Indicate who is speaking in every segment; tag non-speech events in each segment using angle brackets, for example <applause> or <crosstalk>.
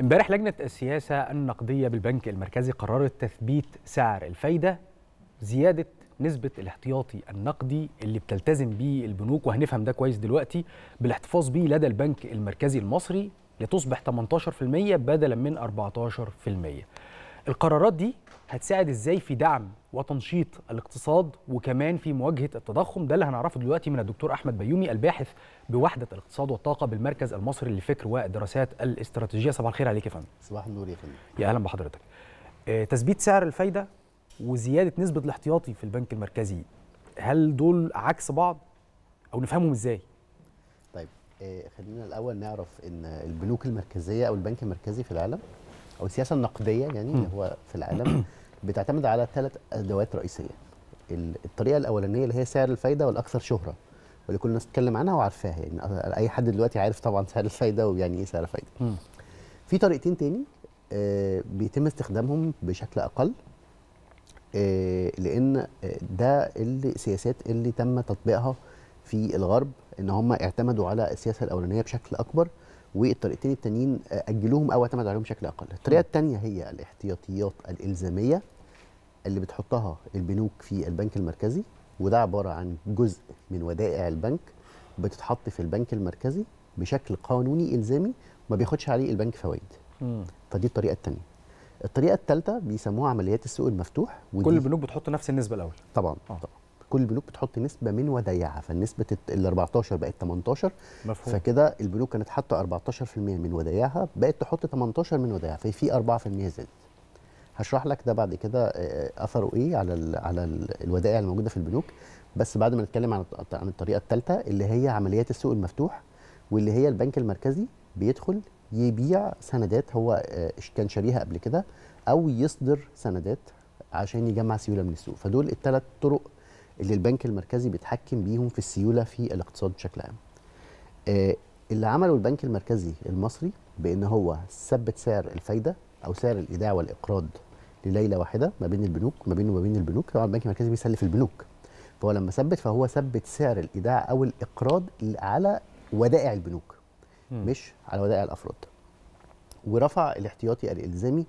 Speaker 1: امبارح لجنة السياسة النقدية بالبنك المركزي قررت تثبيت سعر الفايدة زيادة نسبة الاحتياطي النقدي اللي بتلتزم به البنوك وهنفهم ده كويس دلوقتي بالاحتفاظ به لدى البنك المركزي المصري لتصبح 18% بدلا من 14%. القرارات دي هتساعد ازاي في دعم وتنشيط الاقتصاد وكمان في مواجهه التضخم ده اللي هنعرفه دلوقتي من الدكتور احمد بيومي الباحث بوحده الاقتصاد والطاقه بالمركز المصري للفكر والدراسات الاستراتيجيه صباح الخير عليك يا فندم صباح النور يا فندم يا اهلا بحضرتك آه، تثبيت سعر الفايده وزياده نسبه الاحتياطي في البنك المركزي هل دول عكس بعض او نفهمهم ازاي
Speaker 2: طيب آه، خلينا الاول نعرف ان البنوك المركزيه او البنك المركزي في العالم او السياسه النقديه يعني اللي هو في العالم بتعتمد على ثلاث ادوات رئيسيه الطريقه الاولانيه اللي هي سعر الفايده والاكثر شهره واللي كل الناس تتكلم عنها وعارفاها يعني اي حد دلوقتي عارف طبعا <laughs> سعر الفايده ويعني ايه سعر الفايده في طريقتين تاني آه، بيتم استخدامهم بشكل اقل آه، لان آه، ده السياسات اللي تم تطبيقها في الغرب ان هم اعتمدوا على السياسه الاولانيه بشكل اكبر والطريقتين التانيين آه، اجلوهم او اعتمد عليهم بشكل اقل الطريقه الثانيه هي الاحتياطيات الالزاميه اللي بتحطها البنوك في البنك المركزي وده عباره عن جزء من ودائع البنك بتتحط في البنك المركزي بشكل قانوني الزامي ما بياخدش عليه البنك فوائد فدي الطريقه الثانيه الطريقه الثالثه بيسموها عمليات السوق المفتوح ودي كل البنوك
Speaker 1: بتحط نفس النسبه الاول
Speaker 2: طبعا آه. طبعا كل البنوك بتحط نسبه من ودايعها فنسبه ال 14 بقت 18 مفهوم فكده البنوك كانت حاطه 14% من ودايعها بقت تحط 18 من ودايعها ففي 4% زادت هشرح لك ده بعد كده آه، آه، اثره ايه على الـ على الـ الودائع الموجوده في البنوك بس بعد ما نتكلم عن عن الطريقه الثالثه اللي هي عمليات السوق المفتوح واللي هي البنك المركزي بيدخل يبيع سندات هو آه، كان شاريها قبل كده او يصدر سندات عشان يجمع سيوله من السوق فدول الثلاث طرق اللي البنك المركزي بيتحكم بيهم في السيوله في الاقتصاد بشكل عام. آه، اللي عمله البنك المركزي المصري بان هو ثبت سعر الفايده او سعر الايداع والاقراض لليله واحده ما بين البنوك ما بينه وما بين البنوك طبعا البنك المركزي بيسلف البنوك فهو لما ثبت فهو ثبت سعر الايداع او الاقراض على ودائع البنوك مش على ودائع الافراد ورفع الاحتياطي الالزامي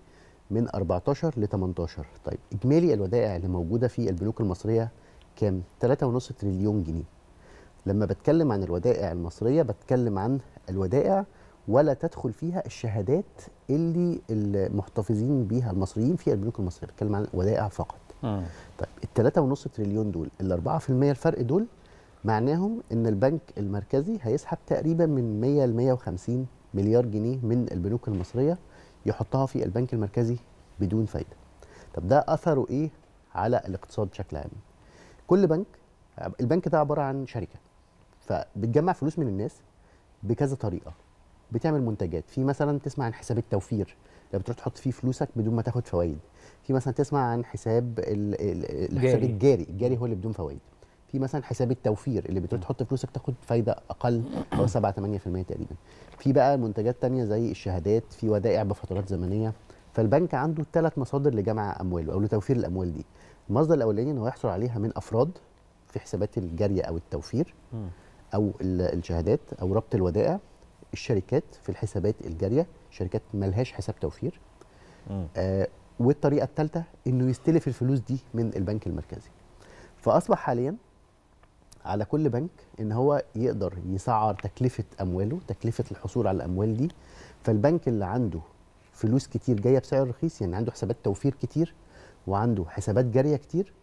Speaker 2: من 14 ل 18 طيب اجمالي الودائع اللي موجوده في البنوك المصريه كام؟ 3.5 تريليون جنيه. لما بتكلم عن الودائع المصريه بتكلم عن الودائع ولا تدخل فيها الشهادات اللي المحتفظين بيها المصريين في البنوك المصريه بتكلم عن ودائع فقط. آه. طيب ال 3.5 تريليون دول ال 4% الفرق دول معناهم ان البنك المركزي هيسحب تقريبا من 100 ل 150 مليار جنيه من البنوك المصريه يحطها في البنك المركزي بدون فايده. طب ده اثره ايه على الاقتصاد بشكل عام؟ كل بنك آه، البنك ده عباره عن شركه فبتجمع فلوس من الناس بكذا طريقه بتعمل منتجات في مثلا تسمع عن حساب التوفير ده بتروح تحط فيه فلوسك بدون ما تاخد فوائد في مثلا تسمع عن حساب الحساب الجاري الجاري هو اللي بدون فوائد في مثلا حساب التوفير اللي بتروح تحط فلوسك تاخد فايده اقل او 7 8% تقريبا في بقى منتجات تانية زي الشهادات في ودائع بفترات زمنيه فالبنك عنده ثلاث مصادر لجمع امواله او لتوفير الاموال دي المصدر الاولاني ان هو يحصل عليها من افراد في حسابات الجاريه او التوفير او الشهادات او ربط الودائع الشركات في الحسابات الجاريه شركات ملهاش حساب توفير آه والطريقه الثالثه انه يستلف الفلوس دي من البنك المركزي فاصبح حاليا على كل بنك ان هو يقدر يسعر تكلفه امواله تكلفه الحصول على الاموال دي فالبنك اللي عنده فلوس كتير جايه بسعر رخيص يعني عنده حسابات توفير كتير وعنده حسابات جاريه كتير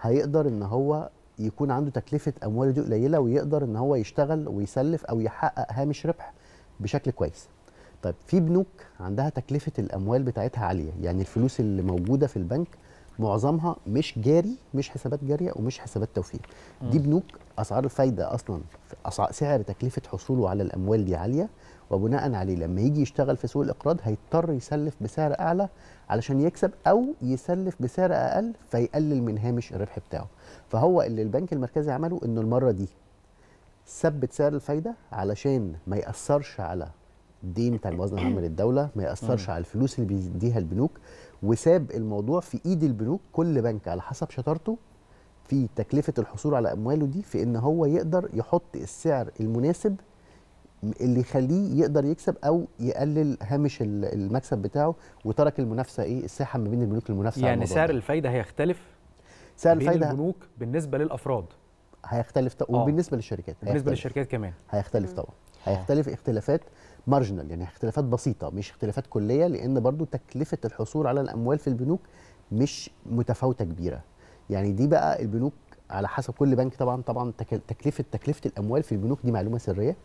Speaker 2: هيقدر ان هو يكون عنده تكلفه امواله دي قليله ويقدر ان هو يشتغل ويسلف او يحقق هامش ربح بشكل كويس طيب في بنوك عندها تكلفه الاموال بتاعتها عاليه يعني الفلوس اللي موجوده في البنك معظمها مش جاري مش حسابات جاريه ومش حسابات توفير دي بنوك اسعار الفايده اصلا سعر تكلفه حصوله على الاموال دي عاليه وبناء عليه لما يجي يشتغل في سوق الاقراض هيضطر يسلف بسعر اعلى علشان يكسب او يسلف بسعر اقل فيقلل من هامش الربح بتاعه فهو اللي البنك المركزي عمله انه المره دي ثبت سعر الفايده علشان ما ياثرش على الدين بتاع الموازنه العامه للدوله ما ياثرش على الفلوس اللي بيديها البنوك وساب الموضوع في ايد البنوك كل بنك على حسب شطارته في تكلفه الحصول على امواله دي في ان هو يقدر يحط السعر المناسب اللي يخليه يقدر يكسب او يقلل هامش المكسب بتاعه وترك المنافسه ايه الساحه ما بين البنوك المنافسه يعني سعر
Speaker 1: الفايده هيختلف سعر الفايده بين البنوك بالنسبه للافراد
Speaker 2: هيختلف طبعا آه. وبالنسبه للشركات بالنسبه للشركات كمان هيختلف طبعا هيختلف اختلافات مارجنال يعني اختلافات بسيطه مش اختلافات كليه لان برضو تكلفه الحصول على الاموال في البنوك مش متفاوته كبيره يعني دي بقى البنوك على حسب كل بنك طبعا طبعا تكلفه تكلفه الاموال في البنوك دي معلومه سريه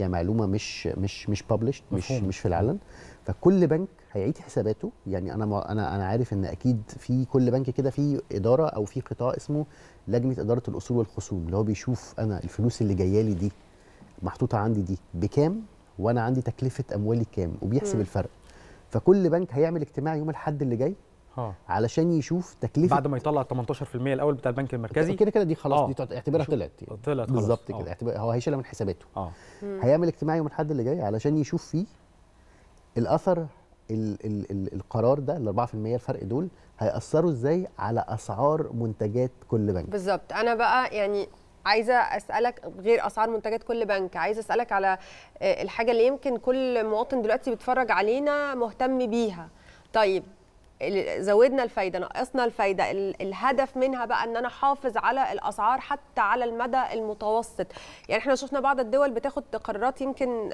Speaker 2: يعني معلومه مش مش مش ببلشت مش مش في العلن فكل بنك هيعيد حساباته يعني انا انا انا عارف ان اكيد في كل بنك كده في اداره او في قطاع اسمه لجنه اداره الاصول والخصوم اللي هو بيشوف انا الفلوس اللي جايه لي دي محطوطه عندي دي بكام وانا عندي تكلفه اموالي كام وبيحسب م. الفرق فكل بنك هيعمل اجتماع يوم الاحد اللي جاي آه. علشان يشوف تكلفه بعد
Speaker 1: ما يطلع 18% الاول بتاع البنك المركزي كده كده دي خلاص آه. دي اعتبرها طلعت يعني. طلعت
Speaker 2: بالظبط كده آه. اعتبر هو هيشيلها من حساباته آه. هيعمل اجتماع يوم الاحد اللي جاي علشان يشوف فيه الاثر ال ال ال القرار ده ال 4% الفرق دول هيأثروا ازاي على اسعار منتجات كل بنك
Speaker 3: بالظبط انا بقى يعني عايزه اسالك غير اسعار منتجات كل بنك عايزه اسالك على آه، الحاجه اللي يمكن كل مواطن دلوقتي بيتفرج علينا مهتم بيها طيب زودنا الفايده نقصنا الفايده الهدف منها بقى ان انا احافظ على الاسعار حتى على المدى المتوسط يعني احنا شفنا بعض الدول بتاخد قرارات يمكن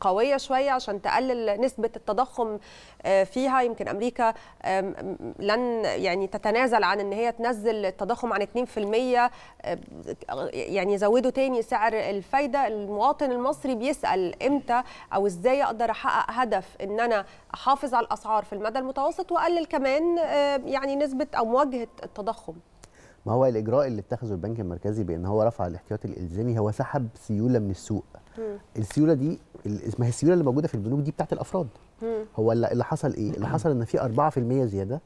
Speaker 3: قويه شويه عشان تقلل نسبه التضخم آه، فيها يمكن امريكا لن يعني تتنازل عن ان هي تنزل التضخم عن 2% آه، يعني يزودوا تاني سعر الفايده المواطن المصري بيسال امتى او ازاي اقدر احقق هدف ان انا احافظ على الاسعار في المدى المتوسط واقلل كمان آه، يعني نسبه او مواجهه التضخم
Speaker 2: ما هو الاجراء اللي اتخذه البنك المركزي بان هو رفع الاحتياطي الالزامي هو سحب سيوله من السوق مم. السيوله دي ما هي السيوله اللي موجوده في البنوك دي بتاعت الافراد مم. هو اللي حصل ايه اللي حصل ان في 4% زياده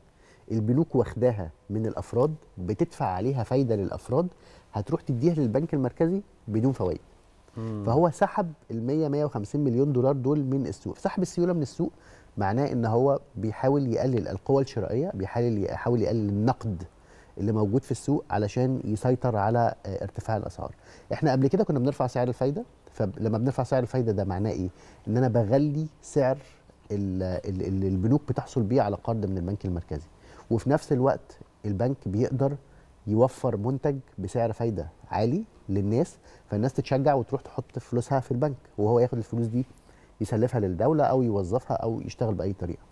Speaker 2: البنوك واخداها من الافراد بتدفع عليها فايده للافراد هتروح تديها للبنك المركزي بدون فوائد فهو سحب ال 100 150 مليون دولار دول من السوق سحب السيوله من السوق معناه ان هو بيحاول يقلل القوى الشرائيه بيحاول يحاول يقلل النقد اللي موجود في السوق علشان يسيطر على آه، ارتفاع الاسعار احنا قبل كده كنا بنرفع سعر الفايده فلما بنرفع سعر الفايده ده معناه ايه ان انا بغلي سعر اللي البنوك بتحصل بيه على قرض من البنك المركزي وفي نفس الوقت البنك بيقدر يوفر منتج بسعر فايده عالي للناس فالناس تتشجع وتروح تحط فلوسها في البنك وهو ياخد الفلوس دي يسلفها للدوله او يوظفها او يشتغل باي طريقه.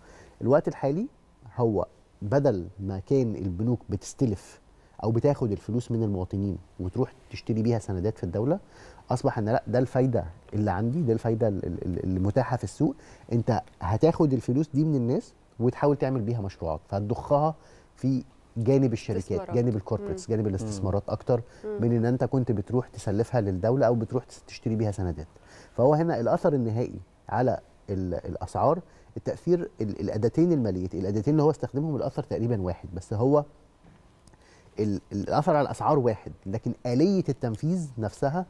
Speaker 2: الوقت الحالي هو بدل ما كان البنوك بتستلف او بتاخد الفلوس من المواطنين وتروح تشتري بيها سندات في الدوله اصبح ان لا ده الفايده اللي عندي ده الفايده المتاحه في السوق انت هتاخد الفلوس دي من الناس وتحاول تعمل بيها مشروعات فهتضخها في جانب الشركات جانب الكوربريتس جانب الاستثمارات اكتر من ان انت كنت بتروح تسلفها للدوله او بتروح تشتري بيها سندات فهو هنا الاثر النهائي على الاسعار التاثير الاداتين الماليه الاداتين اللي هو استخدمهم الاثر تقريبا واحد بس هو الاثر على الاسعار واحد لكن اليه التنفيذ نفسها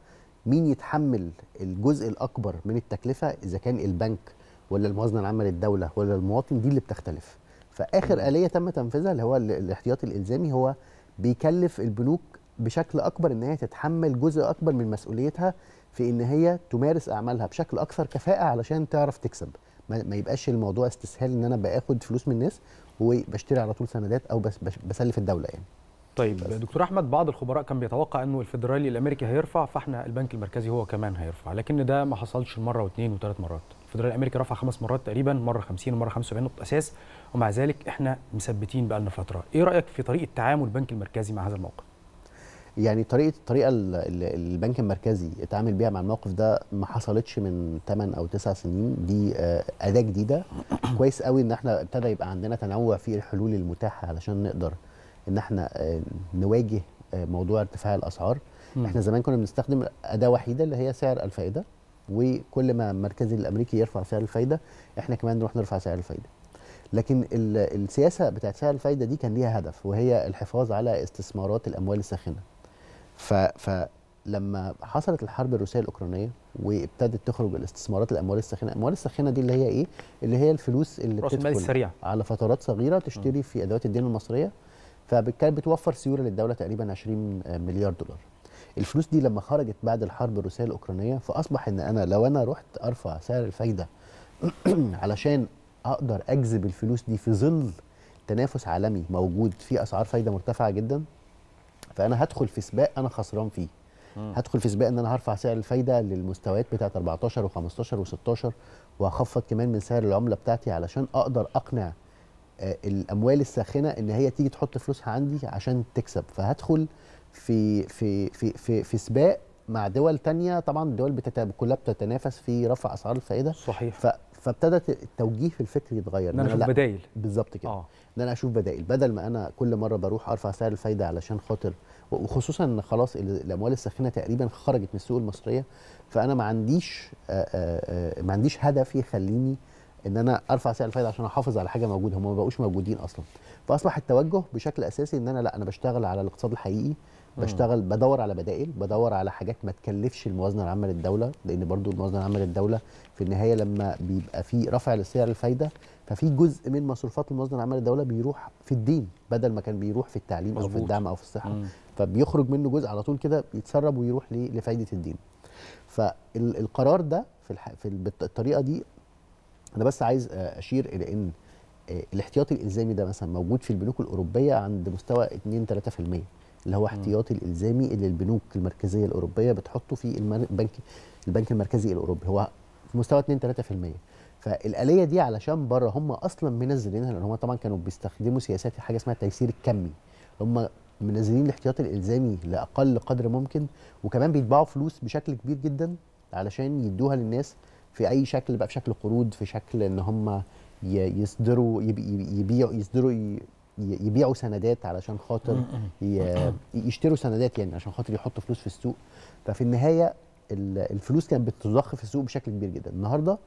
Speaker 2: مين يتحمل الجزء الاكبر من التكلفه اذا كان البنك ولا الموازنه العامه للدوله ولا المواطن دي اللي بتختلف فاخر اليه تم تنفيذها اللي هو الاحتياطي الالزامي هو بيكلف البنوك بشكل اكبر ان هي تتحمل جزء اكبر من مسؤوليتها في ان هي تمارس اعمالها بشكل اكثر كفاءه علشان تعرف تكسب ما يبقاش الموضوع استسهال ان انا باخد فلوس من الناس وبشتري على طول سندات او بسلف الدوله يعني
Speaker 1: طيب بس. دكتور احمد بعض الخبراء كان بيتوقع انه الفيدرالي الامريكي هيرفع فاحنا البنك المركزي هو كمان هيرفع لكن ده ما حصلش مره واثنين وثلاث مرات الفيدرالي الامريكي رفع خمس مرات تقريبا مره 50 ومره 75 نقطه اساس ومع ذلك احنا مثبتين بقالنا فتره ايه رايك في طريقه تعامل البنك المركزي مع هذا الموقف
Speaker 2: يعني طريقه الطريقه اللي البنك المركزي اتعامل بيها مع الموقف ده ما حصلتش من 8 او 9 سنين دي آه، اداه جديده كويس قوي ان احنا ابتدى يبقى عندنا تنوع في الحلول المتاحه علشان نقدر ان احنا آه، نواجه آه، موضوع ارتفاع الاسعار م. احنا زمان كنا بنستخدم اداه وحيده اللي هي سعر الفائده وكل ما المركزي الامريكي يرفع سعر الفايده احنا كمان نروح نرفع سعر الفايده لكن السياسه بتاعت سعر الفايده دي كان ليها هدف وهي الحفاظ على استثمارات الاموال الساخنه ف, حصلت الحرب الروسيه الاوكرانيه وابتدت تخرج الاستثمارات الاموال الساخنه الاموال الساخنه دي اللي هي ايه اللي هي الفلوس اللي بتدخل على فترات صغيره تشتري في ادوات الدين المصريه فبالتالي بتوفر سيوله للدوله تقريبا 20 مليار دولار الفلوس دي لما خرجت بعد الحرب الروسيه الاوكرانيه فاصبح ان انا لو انا رحت ارفع سعر الفايده <clears throat> علشان اقدر اجذب الفلوس دي في ظل تنافس عالمي موجود في اسعار فايده مرتفعه جدا فانا هدخل في سباق انا خسران فيه هدخل في سباق ان انا هرفع سعر الفايده للمستويات بتاعه 14 و15 و16 وهخفض كمان من سعر العمله بتاعتي علشان اقدر اقنع آه، الاموال الساخنه ان هي تيجي تحط فلوسها عندي عشان تكسب فهدخل في في في في, في سباق مع دول تانية طبعا الدول بتتاب كلها بتتنافس في رفع اسعار الفائده صحيح ف فابتدت التوجيه في الفكر يتغير ان انا اشوف بدايل بالظبط كده آه. ان انا اشوف بدايل بدل ما انا كل مره بروح ارفع سعر الفايده علشان خاطر وخصوصا ان خلاص الاموال الساخنه تقريبا خرجت من السوق المصريه فانا ما عنديش آآ آه، آآ آه، ما عنديش هدف يخليني ان انا ارفع سعر الفايده عشان احافظ على حاجه موجوده هم ما بقوش موجودين اصلا فاصبح التوجه بشكل اساسي ان انا لا انا بشتغل على الاقتصاد الحقيقي بشتغل بدور على بدائل بدور على حاجات ما تكلفش الموازنه العامه للدوله لان برضو الموازنه العامه للدوله في النهايه لما بيبقى في رفع لسعر الفايده ففي جزء من مصروفات الموازنه العامه للدوله بيروح في الدين بدل ما كان بيروح في التعليم مزبوط. او في الدعم او في الصحه مم. فبيخرج منه جزء على طول كده يتسرب ويروح لفايده الدين فالقرار ده في, الح... في الطريقه دي انا بس عايز اشير الى ان الاحتياطي الالزامي ده مثلا موجود في البنوك الاوروبيه عند مستوى 2 3% اللي هو احتياطي الالزامي اللي البنوك المركزيه الاوروبيه بتحطه في البنك البنك المركزي الاوروبي هو في مستوى 2 3% فالآلية دي علشان بره هم أصلا منزلينها لأن هم طبعا كانوا بيستخدموا سياسات حاجة اسمها التيسير الكمي هم منزلين الاحتياط الإلزامي لأقل قدر ممكن وكمان بيتباعوا فلوس بشكل كبير جدا علشان يدوها للناس في اي شكل بقى في شكل قروض في شكل ان هم يصدروا يبيعوا يصدروا يبيعوا سندات علشان خاطر يشتروا سندات يعني عشان خاطر يحطوا فلوس في السوق ففي النهايه الفلوس كانت بتضخ في السوق بشكل كبير جدا النهارده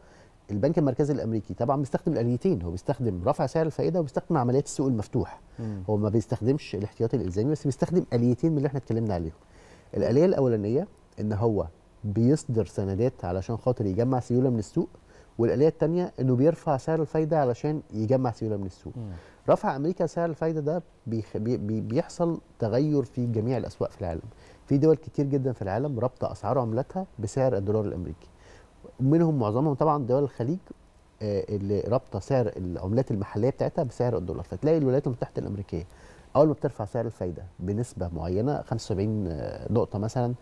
Speaker 2: البنك المركزي الامريكي طبعا بيستخدم الاليتين هو بيستخدم رفع سعر الفائده وبيستخدم عمليات السوق المفتوح مم. هو ما بيستخدمش الاحتياطي الالزامي بس بيستخدم اليتين من اللي احنا اتكلمنا عليهم الاليه الاولانيه ان هو بيصدر سندات علشان خاطر يجمع سيوله من السوق والآلية الثانية إنه بيرفع سعر الفايدة علشان يجمع سيولة من السوق. رفع أمريكا سعر الفايدة ده بيخ... بي... بيحصل تغير في جميع الأسواق في العالم. في دول كتير جدا في العالم رابطة أسعار عملاتها بسعر الدولار الأمريكي. منهم معظمهم طبعا دول الخليج آه، اللي رابطة سعر العملات المحلية بتاعتها بسعر الدولار، فتلاقي الولايات المتحدة الأمريكية أول ما بترفع سعر الفايدة بنسبة معينة 75 آه، نقطة مثلا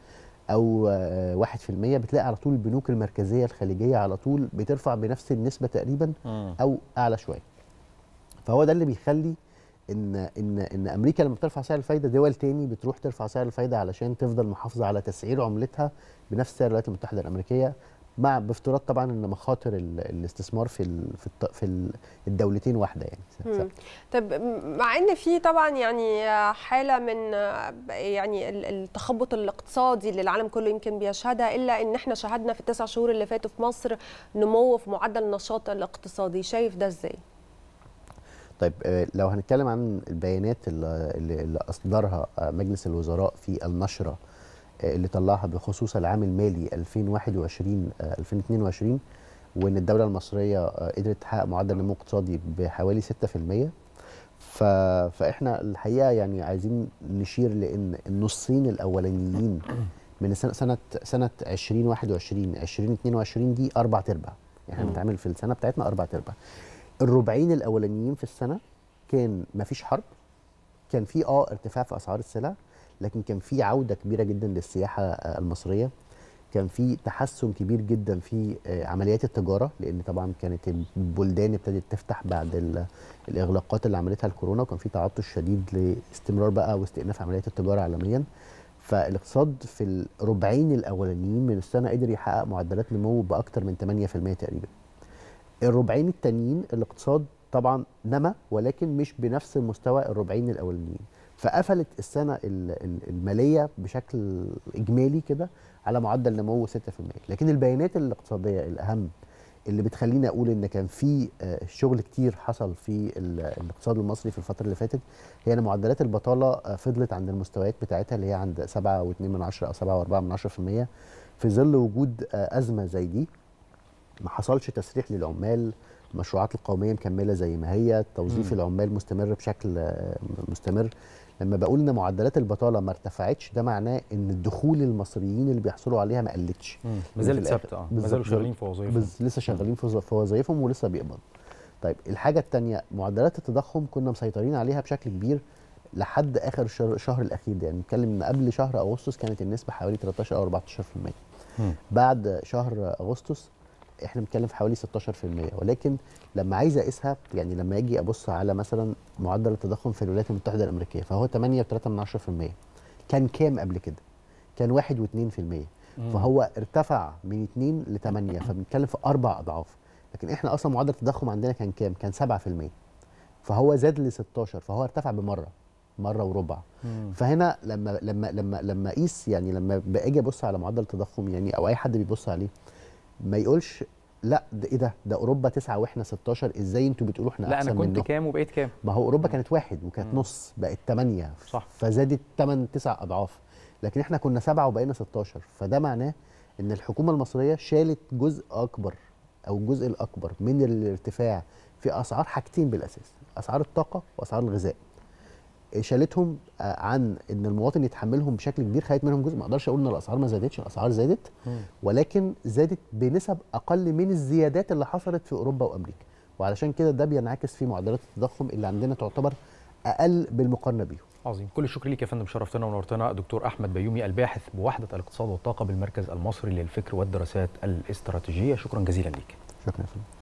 Speaker 2: او 1% آه، بتلاقي على طول البنوك المركزيه الخليجيه على طول بترفع بنفس النسبه تقريبا او اعلى شويه فهو ده اللي بيخلي ان ان ان امريكا لما بترفع سعر الفايده دول تاني بتروح ترفع سعر الفايده علشان تفضل محافظه على تسعير عملتها بنفس سعر الولايات المتحده الامريكيه مع بافتراض طبعا ان مخاطر الاستثمار في في الدولتين واحده
Speaker 3: يعني طب مع ان في طبعا يعني حاله من يعني التخبط الاقتصادي اللي العالم كله يمكن بيشهدها الا ان احنا شهدنا في التسع شهور اللي فاتوا في مصر نمو في معدل النشاط الاقتصادي شايف ده ازاي؟
Speaker 2: طيب آه، لو هنتكلم عن البيانات اللي اصدرها مجلس الوزراء في النشره اللي طلعها بخصوص العام المالي 2021 2022 آه، وان الدوله المصريه آه، قدرت تحقق معدل نمو اقتصادي بحوالي 6% ف... فاحنا الحقيقه يعني عايزين نشير لان النصين الاولانيين من سنه سنه سنه 2021 2022 دي اربع ارباع احنا بنتعامل في السنه بتاعتنا اربع ارباع الربعين الاولانيين في السنه كان مفيش حرب كان في اه ارتفاع في اسعار السلع لكن كان في عوده كبيره جدا للسياحه آه، المصريه كان في تحسن كبير جدا في آه، عمليات التجاره لان طبعا كانت البلدان ابتدت تفتح بعد الاغلاقات اللي عملتها الكورونا وكان في تعطش شديد لاستمرار بقى واستئناف عمليات التجاره عالميا فالاقتصاد في الربعين الاولانيين من السنه قدر يحقق معدلات نمو باكثر من 8% تقريبا الربعين التانيين الاقتصاد طبعا نما ولكن مش بنفس مستوى الربعين الاولانيين فقفلت السنه الماليه بشكل اجمالي كده على معدل نمو 6% لكن البيانات الاقتصاديه الاهم اللي بتخليني اقول ان كان في آه، شغل كتير حصل في الاقتصاد المصري في الفتره اللي فاتت هي ان معدلات البطاله آه، فضلت عند المستويات بتاعتها اللي هي عند 7.2 او 7.4 في ظل وجود آه، ازمه زي دي ما حصلش تسريح للعمال المشروعات القوميه مكمله زي ما هي توظيف العمال مستمر بشكل مستمر لما بقول ان معدلات البطاله ما ارتفعتش ده معناه ان الدخول المصريين اللي بيحصلوا عليها ما قلتش ما زالت ثابته اه ما زالوا شغالين في وظائفهم لسه شغالين في وظائفهم ولسه بيقبض طيب الحاجه الثانيه معدلات التضخم كنا مسيطرين عليها بشكل كبير لحد اخر شهر, شهر الاخير ده يعني بنتكلم ان قبل شهر اغسطس كانت النسبه حوالي 13 او 14% بعد شهر اغسطس احنا بنتكلم في حوالي 16% ولكن لما عايز اقيسها يعني لما اجي ابص على مثلا معدل التضخم في الولايات المتحده الامريكيه فهو 8.3% كان كام قبل كده؟ كان 1.2% فهو ارتفع من 2 ل 8 فبنتكلم في اربع اضعاف لكن احنا اصلا معدل التضخم عندنا كان كام؟ كان 7% فهو زاد ل 16 فهو ارتفع بمره مره وربع مم. فهنا لما لما لما لما اقيس يعني لما باجي ابص على معدل التضخم يعني او اي حد بيبص عليه ما يقولش لا ده ايه ده ده اوروبا تسعة واحنا 16 ازاي انتوا بتقولوا احنا لا احسن انا كنت كام وبقيت كام ما هو اوروبا كانت واحد وكانت مم. نص بقت 8 صح فزادت 8 9 اضعاف لكن احنا كنا سبعة وبقينا 16 فده معناه ان الحكومه المصريه شالت جزء اكبر او الجزء الاكبر من الارتفاع في اسعار حاجتين بالاساس اسعار الطاقه واسعار الغذاء شالتهم آه، عن ان المواطن يتحملهم بشكل كبير خدت منهم جزء ما اقدرش اقول ان الاسعار ما زادتش الاسعار زادت ولكن زادت بنسب اقل من الزيادات اللي حصلت في اوروبا وامريكا وعلشان كده ده بينعكس في معدلات التضخم اللي عندنا تعتبر اقل بالمقارنه بيهم
Speaker 1: عظيم كل الشكر ليك يا فندم شرفتنا ونورتنا دكتور احمد بيومي الباحث بوحده الاقتصاد والطاقه بالمركز المصري للفكر والدراسات الاستراتيجيه شكرا جزيلا ليك شكرا يا فندم